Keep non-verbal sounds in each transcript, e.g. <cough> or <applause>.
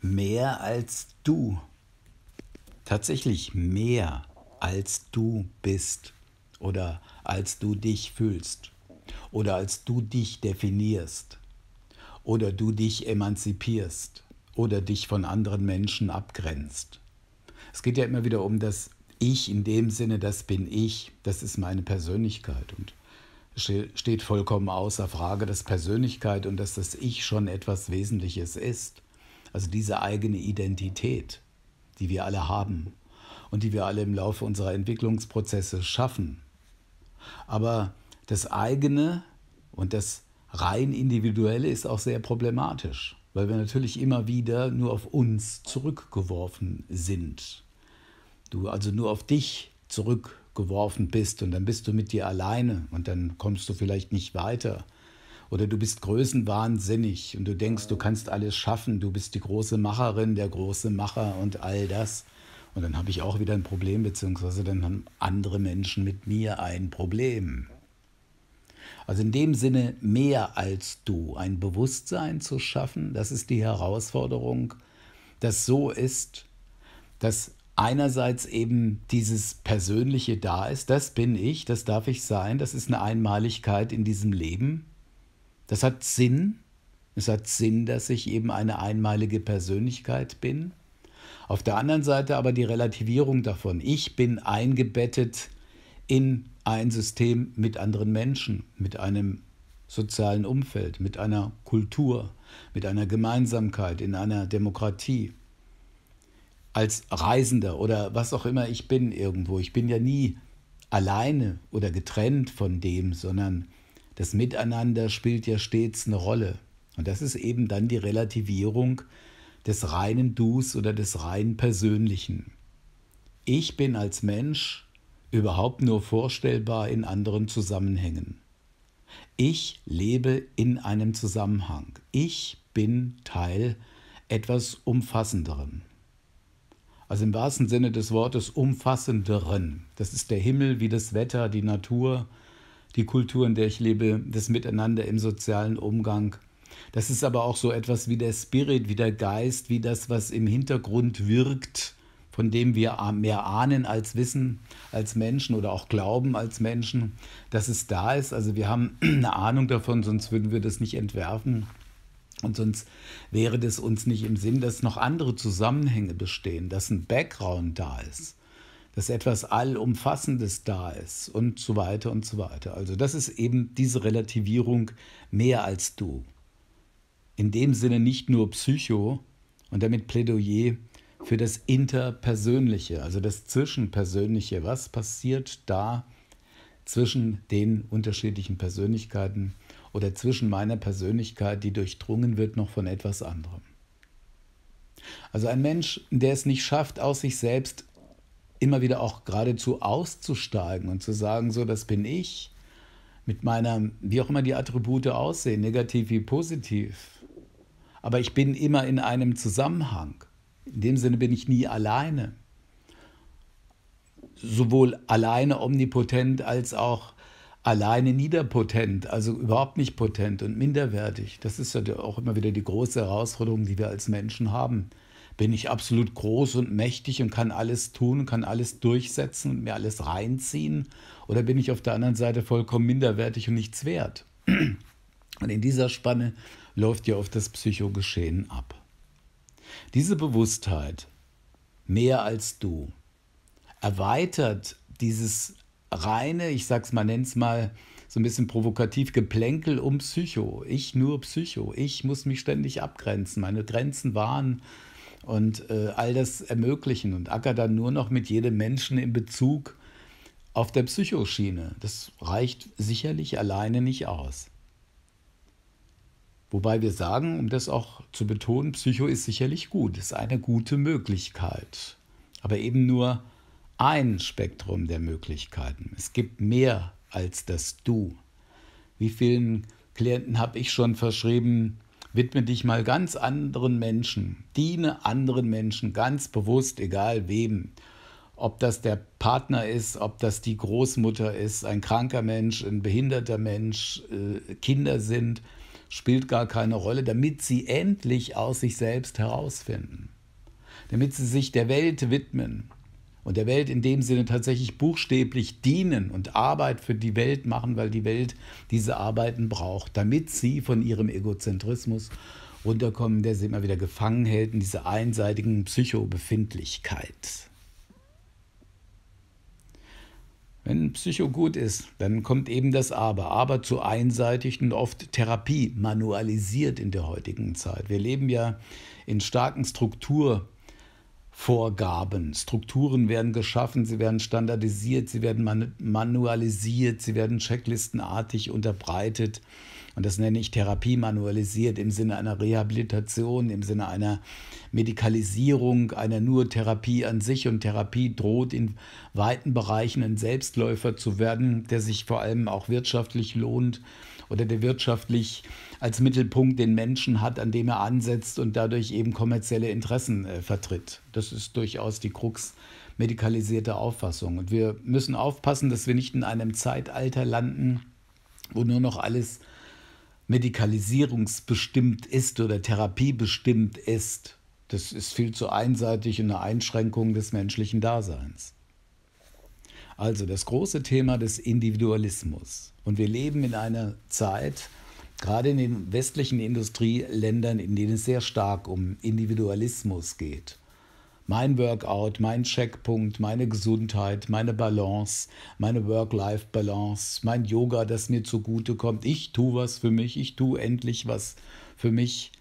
mehr als du. Tatsächlich mehr als du bist oder als du dich fühlst oder als du dich definierst oder du dich emanzipierst oder dich von anderen Menschen abgrenzt. Es geht ja immer wieder um das Ich in dem Sinne, das bin ich, das ist meine Persönlichkeit und steht vollkommen außer Frage, dass Persönlichkeit und dass das Ich schon etwas Wesentliches ist. Also diese eigene Identität, die wir alle haben und die wir alle im Laufe unserer Entwicklungsprozesse schaffen. Aber das eigene und das rein individuelle ist auch sehr problematisch, weil wir natürlich immer wieder nur auf uns zurückgeworfen sind. Du also nur auf dich zurückgeworfen bist und dann bist du mit dir alleine und dann kommst du vielleicht nicht weiter oder du bist größenwahnsinnig und du denkst, du kannst alles schaffen, du bist die große Macherin, der große Macher und all das. Und dann habe ich auch wieder ein Problem, beziehungsweise dann haben andere Menschen mit mir ein Problem. Also in dem Sinne mehr als du, ein Bewusstsein zu schaffen, das ist die Herausforderung, dass so ist, dass einerseits eben dieses Persönliche da ist, das bin ich, das darf ich sein, das ist eine Einmaligkeit in diesem Leben. Das hat Sinn. Es hat Sinn, dass ich eben eine einmalige Persönlichkeit bin. Auf der anderen Seite aber die Relativierung davon. Ich bin eingebettet in ein System mit anderen Menschen, mit einem sozialen Umfeld, mit einer Kultur, mit einer Gemeinsamkeit, in einer Demokratie. Als Reisender oder was auch immer ich bin irgendwo. Ich bin ja nie alleine oder getrennt von dem, sondern das Miteinander spielt ja stets eine Rolle. Und das ist eben dann die Relativierung des reinen Du's oder des rein Persönlichen. Ich bin als Mensch überhaupt nur vorstellbar in anderen Zusammenhängen. Ich lebe in einem Zusammenhang. Ich bin Teil etwas Umfassenderen. Also im wahrsten Sinne des Wortes Umfassenderen. Das ist der Himmel wie das Wetter, die Natur, die Kultur, in der ich lebe, das Miteinander im sozialen Umgang. Das ist aber auch so etwas wie der Spirit, wie der Geist, wie das, was im Hintergrund wirkt, von dem wir mehr ahnen als wissen, als Menschen oder auch glauben als Menschen, dass es da ist. Also wir haben <clears throat> eine Ahnung davon, sonst würden wir das nicht entwerfen. Und sonst wäre das uns nicht im Sinn, dass noch andere Zusammenhänge bestehen, dass ein Background da ist dass etwas Allumfassendes da ist und so weiter und so weiter. Also das ist eben diese Relativierung mehr als du. In dem Sinne nicht nur Psycho und damit Plädoyer für das Interpersönliche, also das Zwischenpersönliche. Was passiert da zwischen den unterschiedlichen Persönlichkeiten oder zwischen meiner Persönlichkeit, die durchdrungen wird, noch von etwas anderem? Also ein Mensch, der es nicht schafft, aus sich selbst immer wieder auch geradezu auszusteigen und zu sagen, so, das bin ich, mit meiner, wie auch immer die Attribute aussehen, negativ wie positiv. Aber ich bin immer in einem Zusammenhang. In dem Sinne bin ich nie alleine. Sowohl alleine omnipotent als auch alleine niederpotent, also überhaupt nicht potent und minderwertig. Das ist ja auch immer wieder die große Herausforderung, die wir als Menschen haben bin ich absolut groß und mächtig und kann alles tun kann alles durchsetzen und mir alles reinziehen? Oder bin ich auf der anderen Seite vollkommen minderwertig und nichts wert? Und in dieser Spanne läuft ja oft das Psychogeschehen ab. Diese Bewusstheit, mehr als du, erweitert dieses reine, ich sag's mal, nenn's mal so ein bisschen provokativ Geplänkel um Psycho. Ich nur Psycho. Ich muss mich ständig abgrenzen. Meine Grenzen waren und äh, all das ermöglichen und acker dann nur noch mit jedem Menschen in Bezug auf der Psychoschiene. Das reicht sicherlich alleine nicht aus. Wobei wir sagen, um das auch zu betonen, Psycho ist sicherlich gut, ist eine gute Möglichkeit, aber eben nur ein Spektrum der Möglichkeiten. Es gibt mehr als das Du. Wie vielen Klienten habe ich schon verschrieben, widme dich mal ganz anderen Menschen, diene anderen Menschen ganz bewusst, egal wem. Ob das der Partner ist, ob das die Großmutter ist, ein kranker Mensch, ein behinderter Mensch, äh, Kinder sind, spielt gar keine Rolle, damit sie endlich aus sich selbst herausfinden, damit sie sich der Welt widmen, und der Welt in dem Sinne tatsächlich buchstäblich dienen und Arbeit für die Welt machen, weil die Welt diese Arbeiten braucht, damit sie von ihrem Egozentrismus runterkommen, der sie immer wieder gefangen hält in dieser einseitigen Psychobefindlichkeit. Wenn Psycho gut ist, dann kommt eben das Aber. Aber zu einseitig und oft Therapie manualisiert in der heutigen Zeit. Wir leben ja in starken Struktur, Vorgaben. Strukturen werden geschaffen, sie werden standardisiert, sie werden man manualisiert, sie werden checklistenartig unterbreitet. Und das nenne ich Therapie manualisiert im Sinne einer Rehabilitation, im Sinne einer Medikalisierung, einer nur Therapie an sich. Und Therapie droht in weiten Bereichen ein Selbstläufer zu werden, der sich vor allem auch wirtschaftlich lohnt oder der wirtschaftlich als Mittelpunkt den Menschen hat, an dem er ansetzt und dadurch eben kommerzielle Interessen äh, vertritt. Das ist durchaus die Krux medikalisierter Auffassung. Und wir müssen aufpassen, dass wir nicht in einem Zeitalter landen, wo nur noch alles medikalisierungsbestimmt ist oder therapiebestimmt ist. Das ist viel zu einseitig und eine Einschränkung des menschlichen Daseins. Also das große Thema des Individualismus. Und wir leben in einer Zeit, gerade in den westlichen Industrieländern, in denen es sehr stark um Individualismus geht. Mein Workout, mein Checkpunkt, meine Gesundheit, meine Balance, meine Work-Life-Balance, mein Yoga, das mir zugutekommt. Ich tue was für mich, ich tue endlich was für mich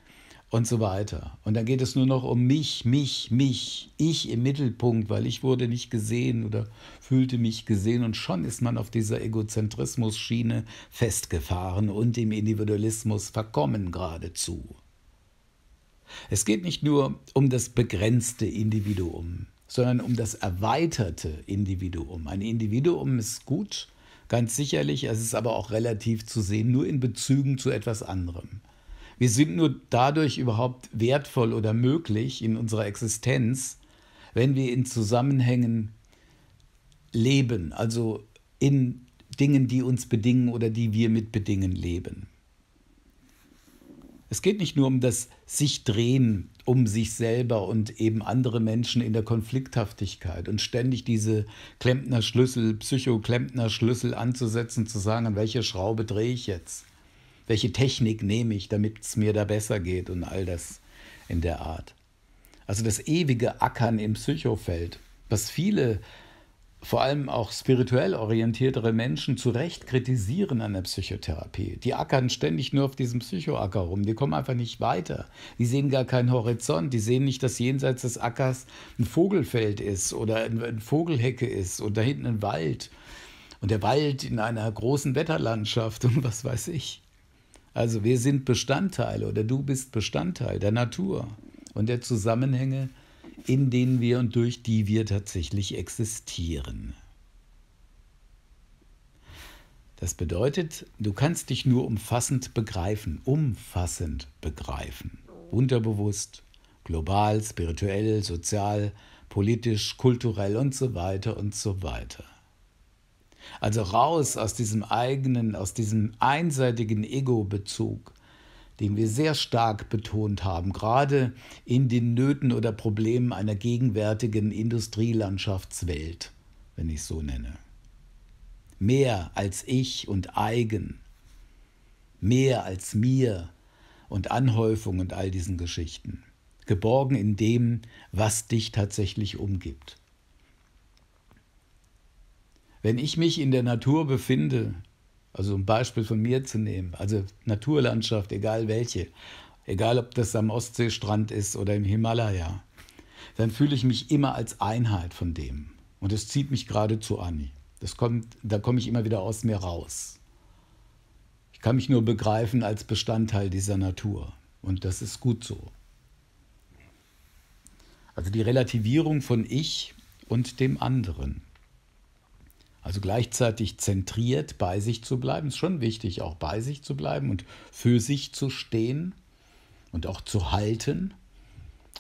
und so weiter. Und dann geht es nur noch um mich, mich, mich, ich im Mittelpunkt, weil ich wurde nicht gesehen oder fühlte mich gesehen und schon ist man auf dieser Egozentrismus-Schiene festgefahren und im Individualismus verkommen geradezu. Es geht nicht nur um das begrenzte Individuum, sondern um das erweiterte Individuum. Ein Individuum ist gut, ganz sicherlich, es ist aber auch relativ zu sehen, nur in Bezügen zu etwas anderem. Wir sind nur dadurch überhaupt wertvoll oder möglich in unserer Existenz, wenn wir in Zusammenhängen leben, also in Dingen, die uns bedingen oder die wir mit bedingen leben. Es geht nicht nur um das sich drehen um sich selber und eben andere Menschen in der Konflikthaftigkeit und ständig diese Klempner-Schlüssel, Psycho-Klempner-Schlüssel anzusetzen, zu sagen, an welche Schraube drehe ich jetzt welche Technik nehme ich, damit es mir da besser geht und all das in der Art. Also das ewige Ackern im Psychofeld, was viele, vor allem auch spirituell orientiertere Menschen zu Recht kritisieren an der Psychotherapie. Die ackern ständig nur auf diesem Psychoacker rum, die kommen einfach nicht weiter. Die sehen gar keinen Horizont, die sehen nicht, dass jenseits des Ackers ein Vogelfeld ist oder eine Vogelhecke ist und da hinten ein Wald und der Wald in einer großen Wetterlandschaft und was weiß ich. Also wir sind Bestandteile oder du bist Bestandteil der Natur und der Zusammenhänge, in denen wir und durch die wir tatsächlich existieren. Das bedeutet, du kannst dich nur umfassend begreifen, umfassend begreifen, unterbewusst, global, spirituell, sozial, politisch, kulturell und so weiter und so weiter. Also raus aus diesem eigenen, aus diesem einseitigen Ego-Bezug, den wir sehr stark betont haben, gerade in den Nöten oder Problemen einer gegenwärtigen Industrielandschaftswelt, wenn ich so nenne. Mehr als ich und eigen, mehr als mir und Anhäufung und all diesen Geschichten. Geborgen in dem, was dich tatsächlich umgibt. Wenn ich mich in der Natur befinde, also ein Beispiel von mir zu nehmen, also Naturlandschaft, egal welche, egal ob das am Ostseestrand ist oder im Himalaya, dann fühle ich mich immer als Einheit von dem. Und es zieht mich geradezu an. Das kommt, da komme ich immer wieder aus mir raus. Ich kann mich nur begreifen als Bestandteil dieser Natur. Und das ist gut so. Also die Relativierung von Ich und dem anderen. Also gleichzeitig zentriert bei sich zu bleiben, ist schon wichtig, auch bei sich zu bleiben und für sich zu stehen und auch zu halten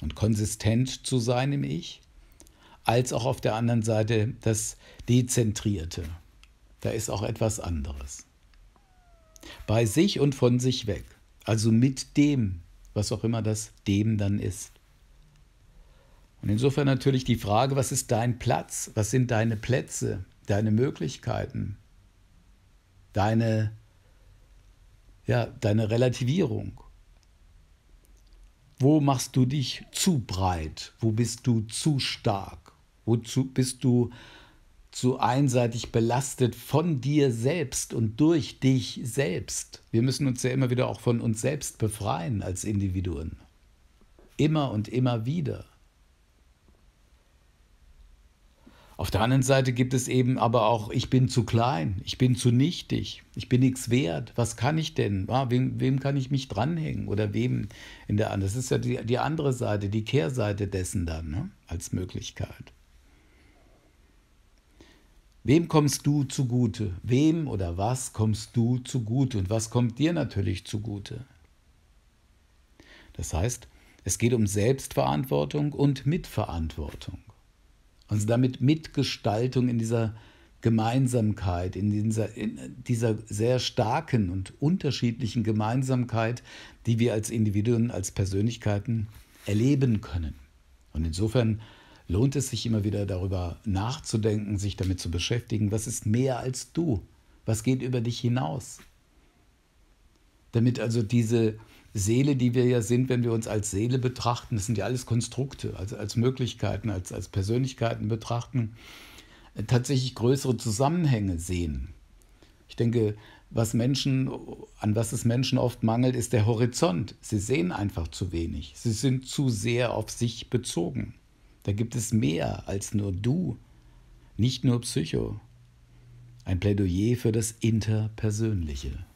und konsistent zu sein im Ich, als auch auf der anderen Seite das Dezentrierte. Da ist auch etwas anderes. Bei sich und von sich weg, also mit dem, was auch immer das dem dann ist. Und insofern natürlich die Frage, was ist dein Platz? Was sind deine Plätze? deine Möglichkeiten, deine, ja, deine Relativierung. Wo machst du dich zu breit? Wo bist du zu stark? Wozu bist du zu einseitig belastet von dir selbst und durch dich selbst? Wir müssen uns ja immer wieder auch von uns selbst befreien als Individuen. Immer und immer wieder. Auf der anderen Seite gibt es eben aber auch, ich bin zu klein, ich bin zu nichtig, ich bin nichts wert, was kann ich denn? Ah, wem, wem kann ich mich dranhängen oder wem in der anderen? Das ist ja die, die andere Seite, die Kehrseite dessen dann ne? als Möglichkeit. Wem kommst du zugute? Wem oder was kommst du zugute? Und was kommt dir natürlich zugute? Das heißt, es geht um Selbstverantwortung und Mitverantwortung. Und damit Mitgestaltung in dieser Gemeinsamkeit, in dieser, in dieser sehr starken und unterschiedlichen Gemeinsamkeit, die wir als Individuen, als Persönlichkeiten erleben können. Und insofern lohnt es sich immer wieder darüber nachzudenken, sich damit zu beschäftigen, was ist mehr als du, was geht über dich hinaus. Damit also diese, Seele, die wir ja sind, wenn wir uns als Seele betrachten, das sind ja alles Konstrukte, also als Möglichkeiten, als, als Persönlichkeiten betrachten, äh, tatsächlich größere Zusammenhänge sehen. Ich denke, was Menschen, an was es Menschen oft mangelt, ist der Horizont. Sie sehen einfach zu wenig. Sie sind zu sehr auf sich bezogen. Da gibt es mehr als nur du, nicht nur Psycho. Ein Plädoyer für das Interpersönliche.